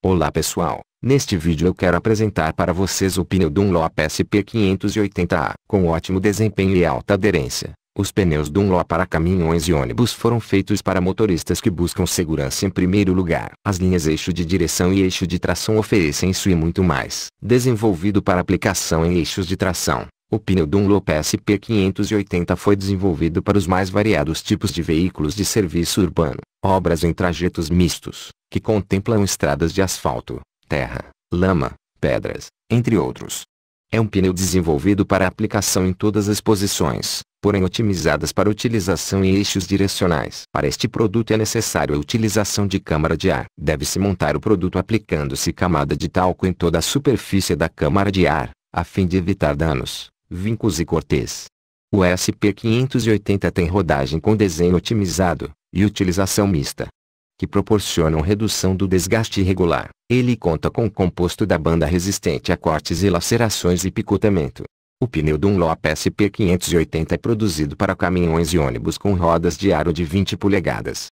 Olá pessoal, neste vídeo eu quero apresentar para vocês o pneu Dunlop SP580A. Com ótimo desempenho e alta aderência, os pneus Dunlop para caminhões e ônibus foram feitos para motoristas que buscam segurança em primeiro lugar. As linhas eixo de direção e eixo de tração oferecem isso e muito mais. Desenvolvido para aplicação em eixos de tração, o pneu Dunlop SP580 foi desenvolvido para os mais variados tipos de veículos de serviço urbano obras em trajetos mistos, que contemplam estradas de asfalto, terra, lama, pedras, entre outros. É um pneu desenvolvido para aplicação em todas as posições, porém otimizadas para utilização em eixos direcionais. Para este produto é necessário a utilização de câmara de ar. Deve-se montar o produto aplicando-se camada de talco em toda a superfície da câmara de ar, a fim de evitar danos, vincos e cortes. O SP580 tem rodagem com desenho otimizado, e utilização mista, que proporcionam redução do desgaste irregular. Ele conta com composto da banda resistente a cortes e lacerações e picotamento. O pneu Dunlop SP580 é produzido para caminhões e ônibus com rodas de aro de 20 polegadas.